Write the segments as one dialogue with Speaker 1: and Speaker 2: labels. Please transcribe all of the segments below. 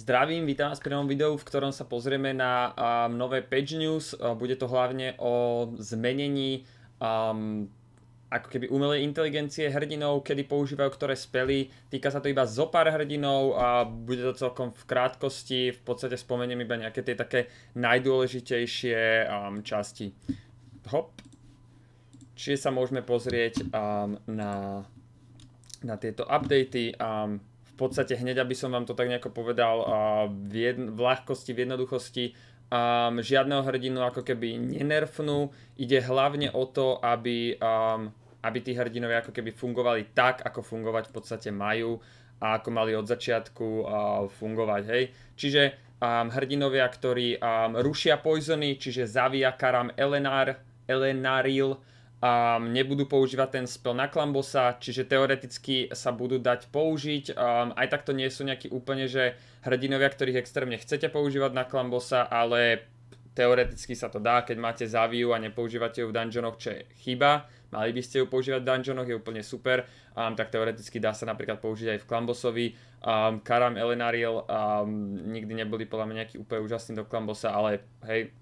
Speaker 1: Zdravím, vítam vás pri novom videu, v ktorom sa pozrieme na um, nové page news. Uh, bude to hlavne o zmenení um, ako keby umelej inteligencie hrdinov, kedy používajú ktoré spely. Týka sa to iba zo pár hrdinov a bude to celkom v krátkosti. V podstate spomeniem iba nejaké tie také najdôležitejšie um, časti. Hop. Čiže sa môžeme pozrieť um, na, na tieto updaty. Um, podstate hneď, aby som vám to tak nejako povedal, v, jedn- v ľahkosti, v jednoduchosti, um, žiadneho hrdinu ako keby nenerfnú. Ide hlavne o to, aby, um, aby tí hrdinovia ako keby fungovali tak, ako fungovať v podstate majú a ako mali od začiatku uh, fungovať. Hej. Čiže um, hrdinovia, ktorí um, rušia poizony, čiže zavíja Karam Elenar, Elenaril, um, nebudú používať ten spel na Klambosa, čiže teoreticky sa budú dať použiť. Um, aj takto nie sú nejakí úplne, že hrdinovia, ktorých extrémne chcete používať na Klambosa, ale teoreticky sa to dá, keď máte zaviu a nepoužívate ju v dungeonoch, čo je chyba. Mali by ste ju používať v dungeonoch, je úplne super, um, tak teoreticky dá sa napríklad použiť aj v Klambosovi. Um, Karam Elenariel um, nikdy neboli podľa mňa nejaký úplne úžasný do Klambosa, ale hej,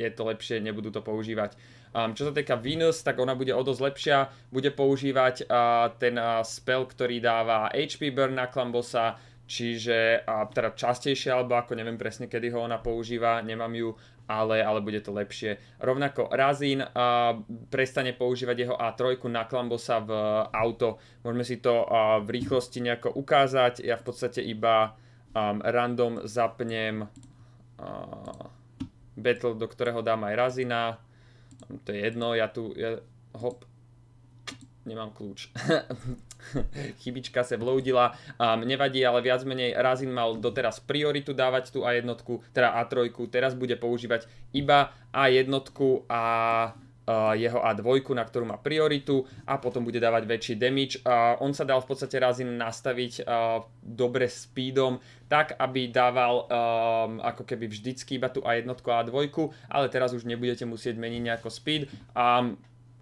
Speaker 1: je to lepšie, nebudú to používať. Um, čo sa týka Venus, tak ona bude o dosť lepšia. Bude používať uh, ten uh, spell, ktorý dáva HP burn na Klambosa, čiže uh, teda častejšie, alebo ako neviem presne, kedy ho ona používa, nemám ju, ale, ale bude to lepšie. Rovnako Razin uh, prestane používať jeho A3 na Klambosa v e, auto. Môžeme si to uh, v rýchlosti nejako ukázať. Ja v podstate iba um, random zapnem uh, battle, do ktorého dám aj Razina to je jedno, ja tu, ja, hop, nemám kľúč. Chybička sa vloudila, um, nevadí, ale viac menej Razin mal doteraz prioritu dávať tú A1, teda A3, teraz bude používať iba A1 a Eh, jeho A2, na ktorú má prioritu a potom bude dávať väčší damage. On sa dal v podstate razin nastaviť eh, dobre speedom, tak aby dával eh, ako keby vždycky iba tú A1 a A2, ale teraz už nebudete musieť meniť nejako speed. A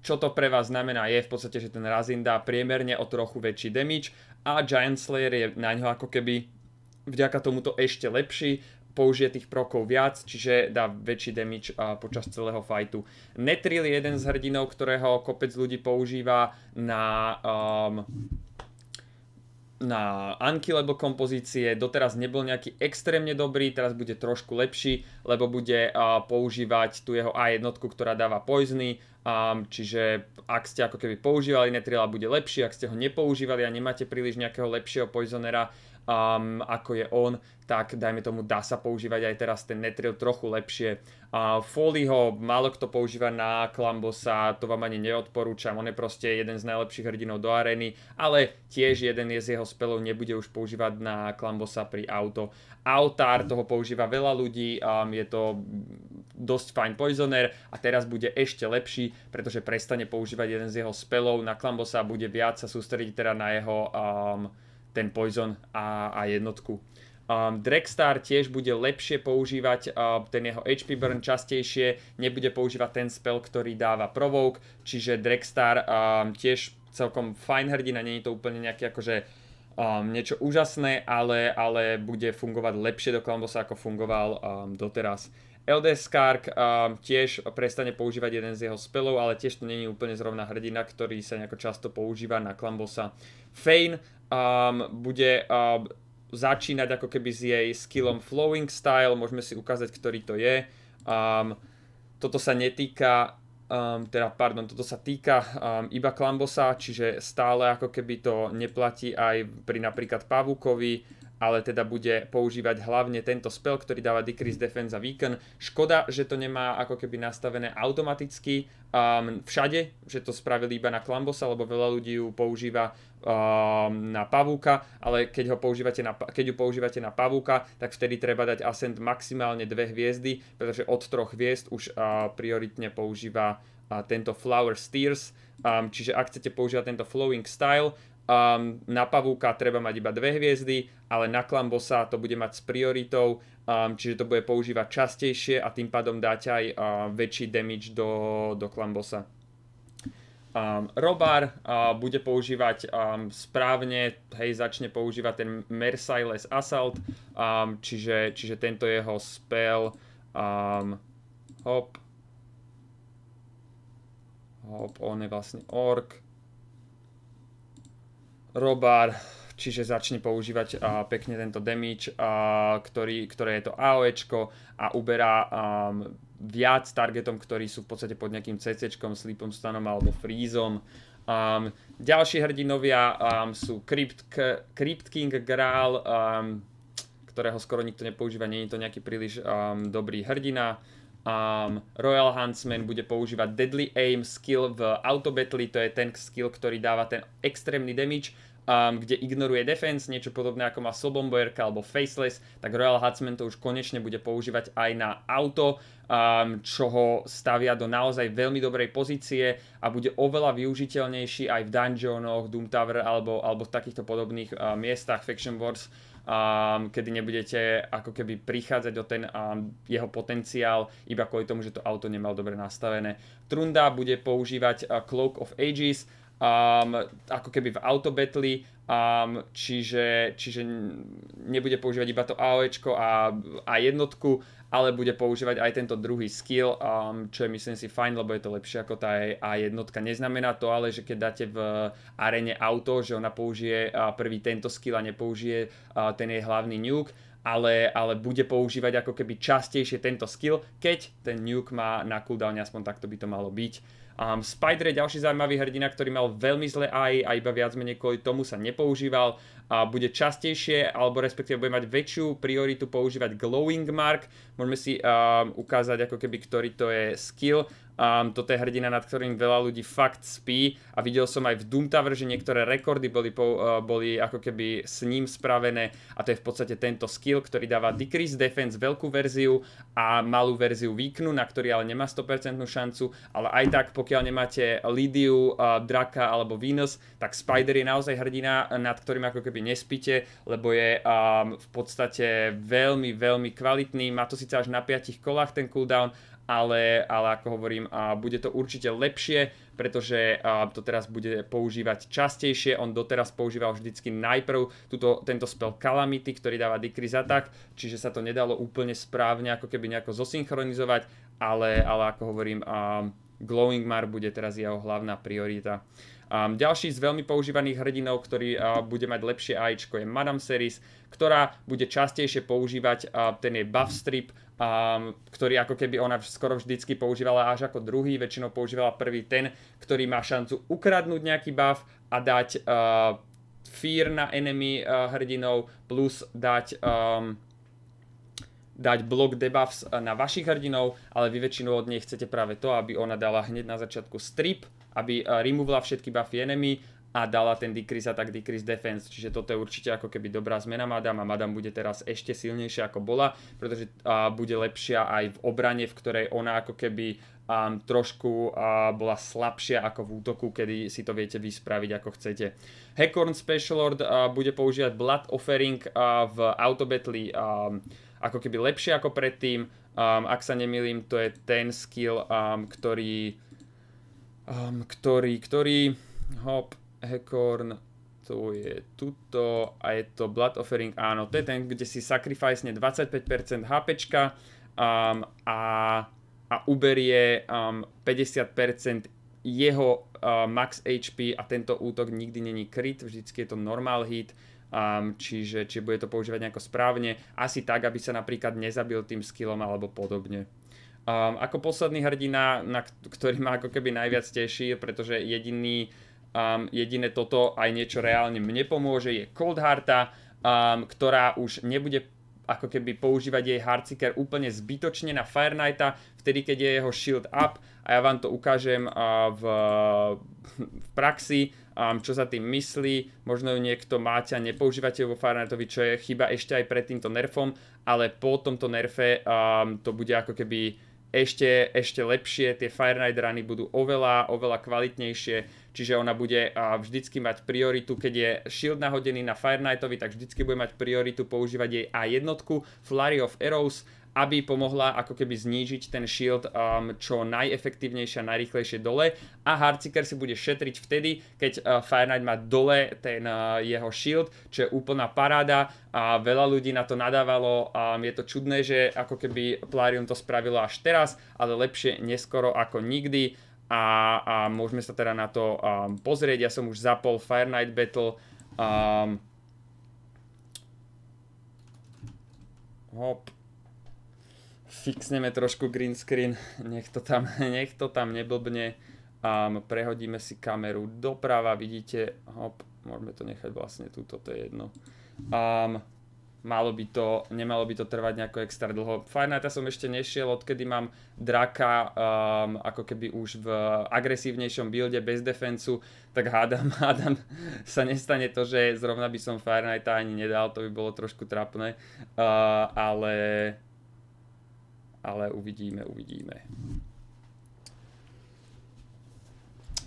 Speaker 1: čo to pre vás znamená je v podstate, že ten razin dá priemerne o trochu väčší damage a Giant Slayer je na ňo ako keby vďaka tomuto ešte lepší, použije tých prokov viac, čiže dá väčší damage počas celého fajtu. Netril je jeden z hrdinov, ktorého kopec ľudí používa na... Um, na unkillable kompozície, doteraz nebol nejaký extrémne dobrý, teraz bude trošku lepší, lebo bude uh, používať tu jeho A1, ktorá dáva poizny, um, čiže ak ste ako keby používali Netrila, bude lepší, ak ste ho nepoužívali a nemáte príliš nejakého lepšieho poizonera, uh, um, ako je on, tak dajme tomu dá sa používať aj teraz ten netril trochu lepšie. Uh, ho málo kto používa na Klambosa, to vám ani neodporúčam, on je proste jeden z najlepších hrdinov do arény, ale tiež jeden je z jeho spelov nebude už používať na Klambosa pri auto. Autár toho používa veľa ľudí, um, je to dosť fajn poisoner a teraz bude ešte lepší, pretože prestane používať jeden z jeho spelov na Klambosa a bude viac sa sústrediť teda na jeho um, ten Poison a, a jednotku. Um, Dragstar tiež bude lepšie používať uh, ten jeho HP burn častejšie, nebude používať ten spell, ktorý dáva provoke, čiže Dragstar um, tiež celkom fajn hrdina, nie je to úplne nejaké akože um, niečo úžasné, ale, ale bude fungovať lepšie do klambosa, ako fungoval um, doteraz. LDS Kark um, tiež prestane používať jeden z jeho spelov, ale tiež to není úplne zrovna hrdina, ktorý sa nejako často používa na Klambosa. Fane um, bude um, začínať ako keby s jej skillom flowing style, môžeme si ukázať, ktorý to je. Um, toto sa netýka, um, teda pardon, toto sa týka um, iba Klambosa, čiže stále ako keby to neplatí aj pri napríklad Pavúkovi, ale teda bude používať hlavne tento spell, ktorý dáva decrease defense a weaken. Škoda, že to nemá ako keby nastavené automaticky um, všade, že to spravili iba na Klambosa, lebo veľa ľudí ju používa um, na pavúka, ale keď, ho používate na, keď ju používate na pavúka, tak vtedy treba dať ascent maximálne dve hviezdy, pretože od troch hviezd už uh, prioritne používa uh, tento Flower Steers, um, čiže ak chcete používať tento Flowing Style, Um, na pavúka treba mať iba dve hviezdy, ale na klambosa to bude mať s prioritou, um, čiže to bude používať častejšie a tým pádom dať aj uh, väčší damage do, do klambosa. Um, Robar uh, bude používať um, správne, hej, začne používať ten Merciless Assault, um, čiže, čiže tento jeho spell, um, hop, hop, on je vlastne ork, Robár, čiže začne používať a, pekne tento damage, a, ktorý, ktoré je to AOEčko a uberá a, viac targetom, ktorí sú v podstate pod nejakým CCčkom, Sleepom Stanom alebo Freezom. Um, ďalší hrdinovia um, sú Crypt, Crypt King Graal, um, ktorého skoro nikto nepoužíva, nie je to nejaký príliš um, dobrý hrdina. Um, Royal Huntsman bude používať Deadly Aim skill v autobattle, to je ten skill, ktorý dáva ten extrémny damage um, kde ignoruje defense, niečo podobné ako má Sobomboyerka alebo Faceless, tak Royal Huntsman to už konečne bude používať aj na auto, um, čo ho stavia do naozaj veľmi dobrej pozície a bude oveľa využiteľnejší aj v dungeonoch, Doom Tower alebo, alebo v takýchto podobných uh, miestach Faction Wars, um, kedy nebudete ako keby prichádzať o ten um, jeho potenciál iba kvôli tomu, že to auto nemal dobre nastavené. Trunda bude používať uh, Cloak of Ages, um, ako keby v autobetli, um, čiže, čiže nebude používať iba to AOEčko a, a jednotku, ale bude používať aj tento druhý skill, um, čo je myslím si fajn, lebo je to lepšie ako tá A jednotka. Neznamená to ale, že keď dáte v arene auto, že ona použije prvý tento skill a nepoužije uh, ten jej hlavný nuke, ale, ale bude používať ako keby častejšie tento skill, keď ten nuke má na cooldown, aspoň takto by to malo byť. Um, Spider je ďalší zaujímavý hrdina, ktorý mal veľmi zlé AI a iba viac menej kvôli tomu sa nepoužíval a bude častejšie, alebo respektíve bude mať väčšiu prioritu používať glowing mark. Môžeme si um, ukázať ako keby, ktorý to je skill. Um, toto je hrdina, nad ktorým veľa ľudí fakt spí a videl som aj v Doomtower, že niektoré rekordy boli, po, uh, boli ako keby s ním spravené a to je v podstate tento skill, ktorý dáva decrease defense veľkú verziu a malú verziu výknu, na ktorý ale nemá 100% šancu, ale aj tak pokiaľ nemáte Lidiu, uh, Draka alebo Venus, tak Spider je naozaj hrdina, nad ktorým ako keby keby nespíte, lebo je um, v podstate veľmi, veľmi kvalitný. Má to síce až na 5 kolách ten cooldown, ale, ale ako hovorím, uh, bude to určite lepšie, pretože uh, to teraz bude používať častejšie. On doteraz používal vždycky najprv túto, tento spel Calamity, ktorý dáva Decrease Attack, čiže sa to nedalo úplne správne ako keby nejako zosynchronizovať, ale, ale ako hovorím, a, Glowing Mar bude teraz jeho hlavná priorita. Um, ďalší z veľmi používaných hrdinov, ktorý uh, bude mať lepšie AIčko je Madame Series, ktorá bude častejšie používať uh, ten jej buff strip, um, ktorý ako keby ona skoro vždycky používala až ako druhý, väčšinou používala prvý ten, ktorý má šancu ukradnúť nejaký buff a dať uh, fear na enemy uh, hrdinov plus dať... Um, dať blok debuffs na vašich hrdinov, ale vy väčšinou od nej chcete práve to, aby ona dala hneď na začiatku strip, aby eh, removela všetky buffy enemy a dala ten decrease a tak decrease defense. Čiže toto je určite ako keby dobrá zmena Madam a Madam bude teraz ešte silnejšia ako bola, pretože a, eh, bude lepšia aj v obrane, v ktorej ona ako keby a, ehm, trošku a, eh, bola slabšia ako v útoku, kedy si to viete vyspraviť ako chcete. Hecorn Special Lord a, bude používať Blood Offering a, v autobattle a, ehm, ako keby lepšie ako predtým. Ehm, ak sa nemýlim, to je ten skill, ktorý um, ktorý, ktorý, hop, Hekorn, to je tuto a je to Blood Offering, áno, to je ten, kde si sacrificene 25% HP um, a, a uberie um, ehm, 50% jeho uh, max HP a tento útok nikdy není crit, vždycky je to normal hit, um, čiže či bude to používať nejako správne, asi tak, aby sa napríklad nezabil tým skillom alebo podobne. Um, ako posledný hrdina, na ktorý ma ako keby najviac teší, pretože jediný, um, jediné toto aj niečo reálne mne pomôže, je Harta, um, ktorá už nebude ako keby používať jej Hardseeker úplne zbytočne na Fire Knighta, vtedy keď je jeho shield up a ja vám to ukážem uh, v, v praxi, um, čo sa tým myslí, možno ju niekto máte a nepoužívate vo Fire Knightovi, čo je chyba ešte aj pred týmto nerfom, ale po tomto nerfe um, to bude ako keby ešte, ešte lepšie, tie Fire Night rany budú oveľa, oveľa kvalitnejšie, čiže ona bude vždycky mať prioritu, keď je shield nahodený na Fire Knightovi, tak vždycky bude mať prioritu používať jej A1, Flurry of Arrows, aby pomohla ako keby znížiť ten shield um, čo najefektívnejšie a najrychlejšie dole a Hardseeker si bude šetriť vtedy, keď uh, Fire Knight má dole ten uh, jeho shield, čo je úplná paráda a veľa ľudí na to nadávalo a um, je to čudné, že ako keby Plarium to spravilo až teraz, ale lepšie neskoro ako nikdy a, a môžeme sa teda na to um, pozrieť. Ja som už zapol Fire Knight Battle um, Hop fixneme trošku green screen, nech to tam, nech to tam neblbne. Um, prehodíme si kameru doprava, vidíte, hop, môžeme to nechať vlastne túto, to je jedno. Um, malo by to, nemalo by to trvať nejako extra dlho. Fahrenheita som ešte nešiel, odkedy mám draka um, ako keby už v agresívnejšom builde bez defensu, tak hádam, hádam sa nestane to, že zrovna by som Fahrenheita ani nedal, to by bolo trošku trapné, uh, ale ale uvidíme, uvidíme.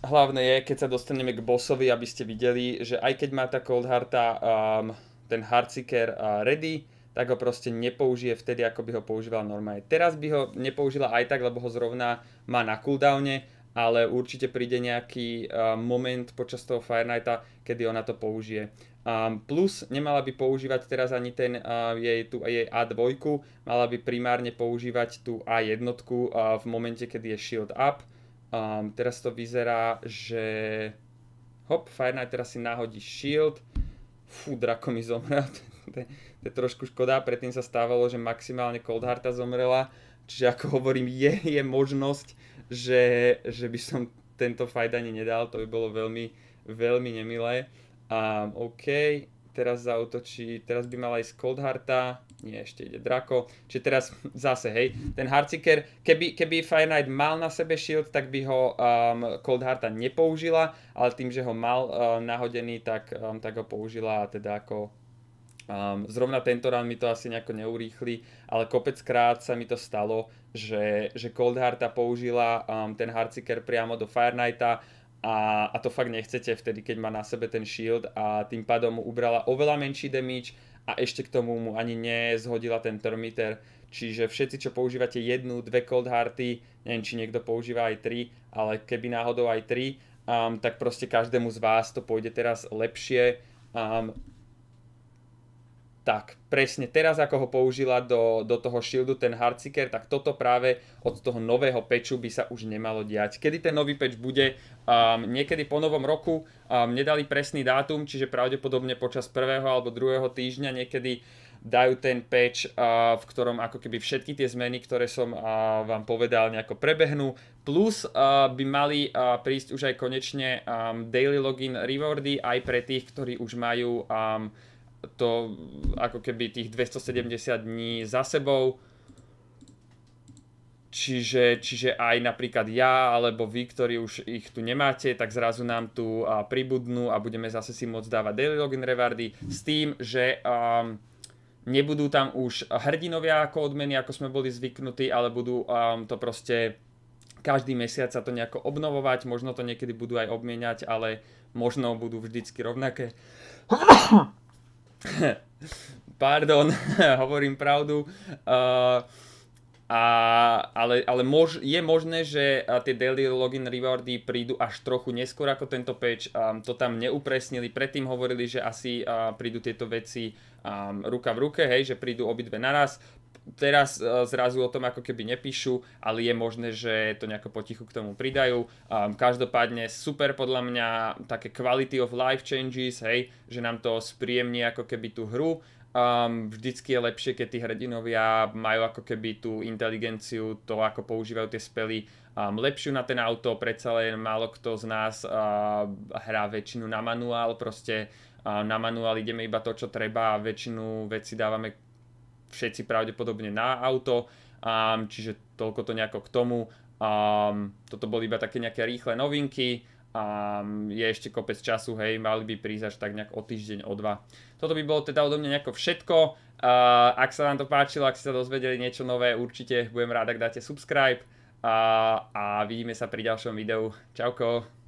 Speaker 1: Hlavné je, keď sa dostaneme k bossovi, aby ste videli, že aj keď má tá Cold um, ten Hardseeker uh, ready, tak ho proste nepoužije vtedy, ako by ho používala normálne. Teraz by ho nepoužila aj tak, lebo ho zrovna má na cooldowne, ale určite príde nejaký uh, moment počas toho Fire Knighta, kedy ona to použije. Um, plus nemala by používať teraz ani ten uh, jej, tú, jej A2, mala by primárne používať tú A1 uh, v momente, keď je shield up. Um, teraz to vyzerá, že... Hop, Fire Knight teraz si náhodí shield. Fú, Drako mi zomrel. to, je, to je trošku škoda, predtým sa stávalo, že maximálne Harta zomrela. Čiže ako hovorím, je, je možnosť, že, že by som tento fight ani nedal, to by bolo veľmi, veľmi nemilé. Um, OK, teraz zautočí, teraz by mal aj Cold Harta, nie, ešte ide Draco, čiže teraz zase, hej, ten Harciker, keby, keby Fire Knight mal na sebe shield, tak by ho um, Cold Harta nepoužila, ale tým, že ho mal um, nahodený, tak, um, tak ho použila a teda ako Um, zrovna tento rán mi to asi nejako neurýchli, ale kopeckrát sa mi to stalo, že, že Coldharta použila um, ten Harciker priamo do Fire Knighta a, a to fakt nechcete vtedy, keď má na sebe ten shield a tým pádom mu ubrala oveľa menší damage a ešte k tomu mu ani nezhodila ten termiter. Čiže všetci, čo používate jednu, dve cold hearty, neviem, či niekto používa aj tri, ale keby náhodou aj tri, um, tak proste každému z vás to pôjde teraz lepšie. Um, tak presne teraz, ako ho použila do, do toho shieldu ten Hardseeker, tak toto práve od toho nového peču by sa už nemalo diať. Kedy ten nový peč bude? Um, niekedy po novom roku um, nedali presný dátum, čiže pravdepodobne počas prvého alebo druhého týždňa niekedy dajú ten patch, uh, v ktorom ako keby všetky tie zmeny, ktoré som uh, vám povedal, nejako prebehnú. Plus uh, by mali uh, prísť už aj konečne um, daily login rewardy aj pre tých, ktorí už majú um, to ako keby tých 270 dní za sebou. Čiže, čiže aj napríklad ja alebo vy, ktorí už ich tu nemáte, tak zrazu nám tu a, pribudnú a budeme zase si môcť dávať daily login rewardy s tým, že a, nebudú tam už hrdinovia ako odmeny, ako sme boli zvyknutí, ale budú a, to proste každý mesiac sa to nejako obnovovať, možno to niekedy budú aj obmieniať, ale možno budú vždycky rovnaké. Pardon, hovorím pravdu. Uh, a, ale ale mož, je možné, že uh, tie daily login rewardy prídu až trochu neskôr ako tento patch. Um, to tam neupresnili. Predtým hovorili, že asi uh, prídu tieto veci um, ruka v ruke, hej, že prídu obidve naraz Teraz e, zrazu o tom ako keby nepíšu, ale je možné, že to nejako potichu k tomu pridajú. Um, každopádne super podľa mňa také quality of life changes, hej, že nám to spríjemní ako keby tú hru. Um, vždycky je lepšie, keď tí hrdinovia majú ako keby tú inteligenciu, to ako používajú tie spely um, lepšiu na ten auto, predsa len málo kto z nás uh, hrá väčšinu na manuál, proste uh, na manuál ideme iba to, čo treba a väčšinu veci dávame všetci pravdepodobne na auto, um, čiže toľko to nejako k tomu. Um, toto boli iba také nejaké rýchle novinky, um, je ešte kopec času, hej, mali by prísť až tak nejak o týždeň, o dva. Toto by bolo teda odo mňa nejako všetko. Uh, ak sa vám to páčilo, ak ste sa dozvedeli niečo nové, určite budem rád, ak dáte subscribe uh, a vidíme sa pri ďalšom videu. Čauko!